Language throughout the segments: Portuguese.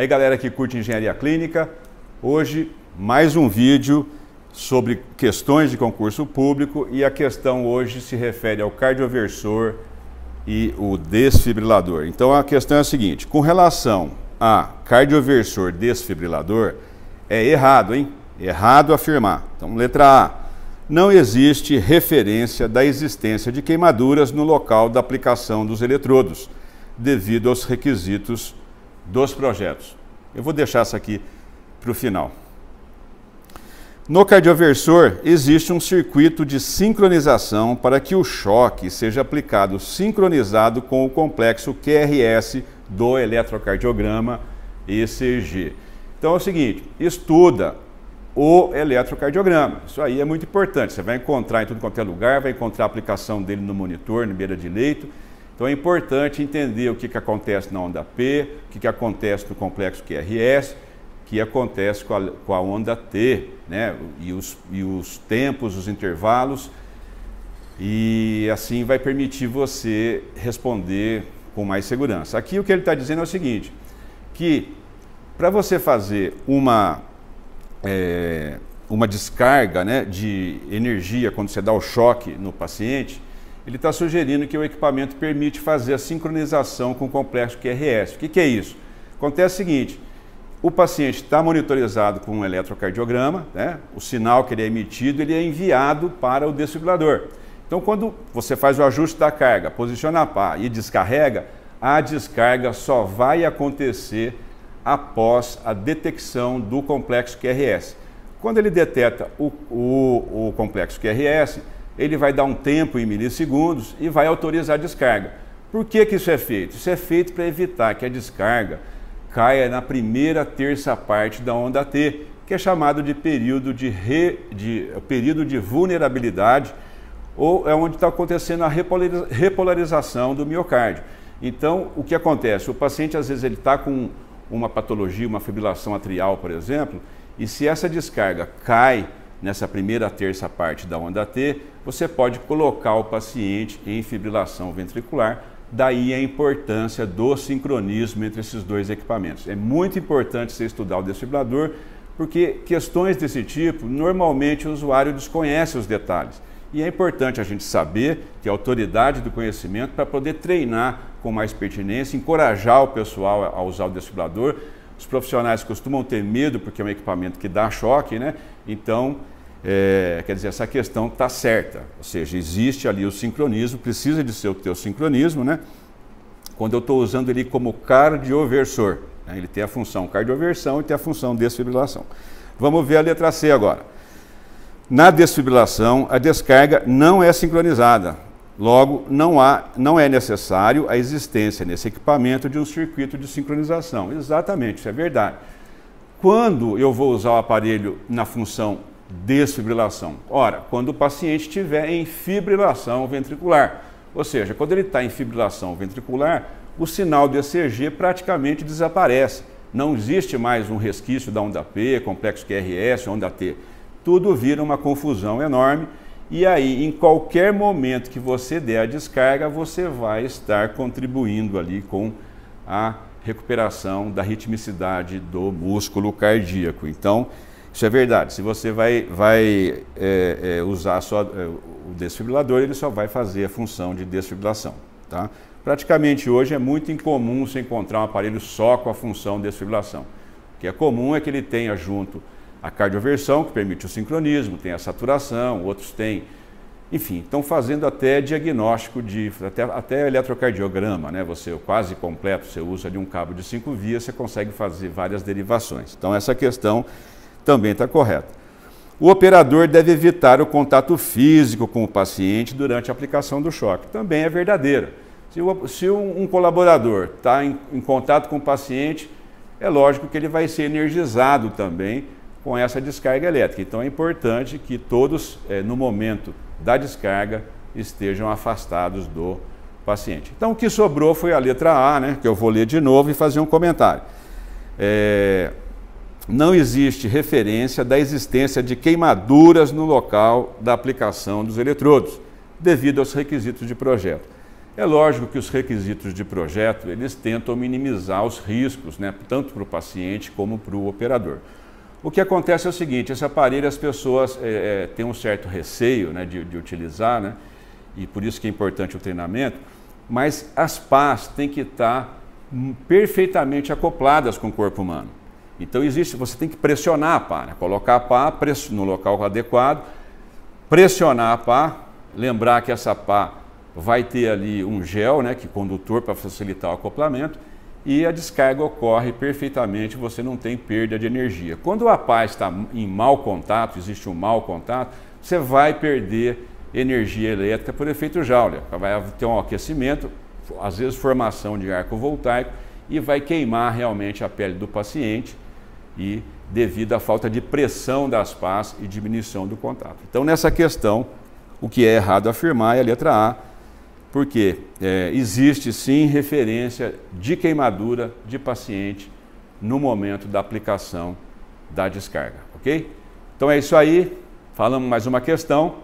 Aí galera que curte engenharia clínica, hoje mais um vídeo sobre questões de concurso público e a questão hoje se refere ao cardioversor e o desfibrilador. Então a questão é a seguinte, com relação a cardioversor desfibrilador, é errado, hein? Errado afirmar. Então letra A, não existe referência da existência de queimaduras no local da aplicação dos eletrodos, devido aos requisitos dos projetos. Eu vou deixar isso aqui para o final. No cardioversor, existe um circuito de sincronização para que o choque seja aplicado sincronizado com o complexo QRS do eletrocardiograma ECG. Então é o seguinte, estuda o eletrocardiograma. Isso aí é muito importante. Você vai encontrar em tudo quanto é lugar, vai encontrar a aplicação dele no monitor, na beira de leito. Então é importante entender o que, que acontece na onda P, o que, que acontece no complexo QRS, o que acontece com a, com a onda T, né? E os, e os tempos, os intervalos. E assim vai permitir você responder com mais segurança. Aqui o que ele está dizendo é o seguinte, que para você fazer uma, é, uma descarga né, de energia quando você dá o choque no paciente, ele está sugerindo que o equipamento permite fazer a sincronização com o complexo QRS. O que, que é isso? Acontece o seguinte, o paciente está monitorizado com um eletrocardiograma, né? o sinal que ele é emitido ele é enviado para o desfibrilador. Então, quando você faz o ajuste da carga, posiciona a pá e descarrega, a descarga só vai acontecer após a detecção do complexo QRS. Quando ele detecta o, o, o complexo QRS, ele vai dar um tempo em milissegundos e vai autorizar a descarga. Por que, que isso é feito? Isso é feito para evitar que a descarga caia na primeira terça parte da onda T, que é chamado de período de, re, de, período de vulnerabilidade, ou é onde está acontecendo a repolarização do miocárdio. Então, o que acontece? O paciente, às vezes, ele está com uma patologia, uma fibrilação atrial, por exemplo, e se essa descarga cai nessa primeira terça parte da onda T, você pode colocar o paciente em fibrilação ventricular. Daí a importância do sincronismo entre esses dois equipamentos. É muito importante você estudar o desfibrilador, porque questões desse tipo, normalmente o usuário desconhece os detalhes. E é importante a gente saber, ter autoridade do conhecimento para poder treinar com mais pertinência, encorajar o pessoal a usar o desfibrilador. Os profissionais costumam ter medo porque é um equipamento que dá choque, né? Então, é, quer dizer, essa questão está certa, ou seja, existe ali o sincronismo, precisa de ser o teu sincronismo, né? Quando eu estou usando ele como cardioversor, né? ele tem a função cardioversão e tem a função desfibrilação. Vamos ver a letra C agora. Na desfibrilação, a descarga não é sincronizada, logo, não, há, não é necessário a existência nesse equipamento de um circuito de sincronização. Exatamente, isso é verdade. Quando eu vou usar o aparelho na função desfibrilação. Ora, quando o paciente estiver em fibrilação ventricular, ou seja, quando ele está em fibrilação ventricular, o sinal de ECG praticamente desaparece. Não existe mais um resquício da onda P, complexo QRS, onda T. Tudo vira uma confusão enorme e aí, em qualquer momento que você der a descarga, você vai estar contribuindo ali com a recuperação da ritmicidade do músculo cardíaco. Então, isso é verdade. Se você vai, vai é, é, usar só é, o desfibrilador, ele só vai fazer a função de desfibrilação. Tá? Praticamente hoje é muito incomum você encontrar um aparelho só com a função de desfibrilação. O que é comum é que ele tenha junto a cardioversão, que permite o sincronismo, tem a saturação, outros têm. Enfim, estão fazendo até diagnóstico de até, até eletrocardiograma, né? Você quase completo, você usa de um cabo de cinco vias, você consegue fazer várias derivações. Então essa questão também está correto. O operador deve evitar o contato físico com o paciente durante a aplicação do choque. Também é verdadeira. Se, o, se um, um colaborador está em, em, contato com o paciente, é lógico que ele vai ser energizado também com essa descarga elétrica. Então é importante que todos, é, no momento da descarga, estejam afastados do paciente. Então o que sobrou foi a letra A, né, que eu vou ler de novo e fazer um comentário. É, não existe referência da existência de queimaduras no local da aplicação dos eletrodos, devido aos requisitos de projeto. É lógico que os requisitos de projeto, eles tentam minimizar os riscos, né, tanto para o paciente como para o operador. O que acontece é o seguinte, esse aparelho as pessoas é, têm um certo receio né, de, de utilizar, né, e por isso que é importante o treinamento, mas as pás têm que estar hum, perfeitamente acopladas com o corpo humano. Então existe, você tem que pressionar a pá, né? colocar a pá no local adequado, pressionar a pá, lembrar que essa pá vai ter ali um gel, né, que condutor para facilitar o acoplamento, e a descarga ocorre perfeitamente, você não tem perda de energia. Quando a pá está em mau contato, existe um mau contato, você vai perder energia elétrica por efeito Joule, vai ter um aquecimento, às vezes formação de arco voltaico e vai queimar realmente a pele do paciente e devido à falta de pressão das pás e diminuição do contato. Então, nessa questão, o que é errado afirmar é a letra A, porque é, existe sim referência de queimadura de paciente no momento da aplicação da descarga, ok? Então é isso aí, falamos mais uma questão.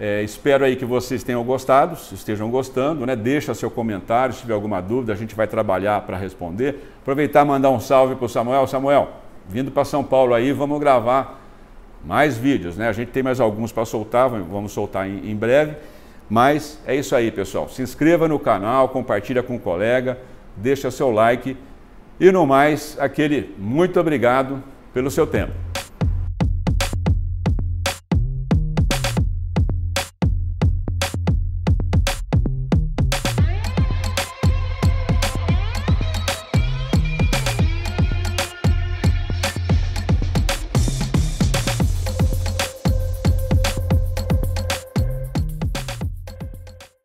É, espero aí que vocês tenham gostado, estejam gostando, né? Deixa seu comentário, se tiver alguma dúvida, a gente vai trabalhar para responder. Aproveitar e mandar um salve para o Samuel. Samuel, vindo para São Paulo aí, vamos gravar mais vídeos, né? A gente tem mais alguns para soltar, vamos soltar em, em breve. Mas é isso aí, pessoal. Se inscreva no canal, compartilha com o um colega, deixa seu like e no mais, aquele muito obrigado pelo seu tempo.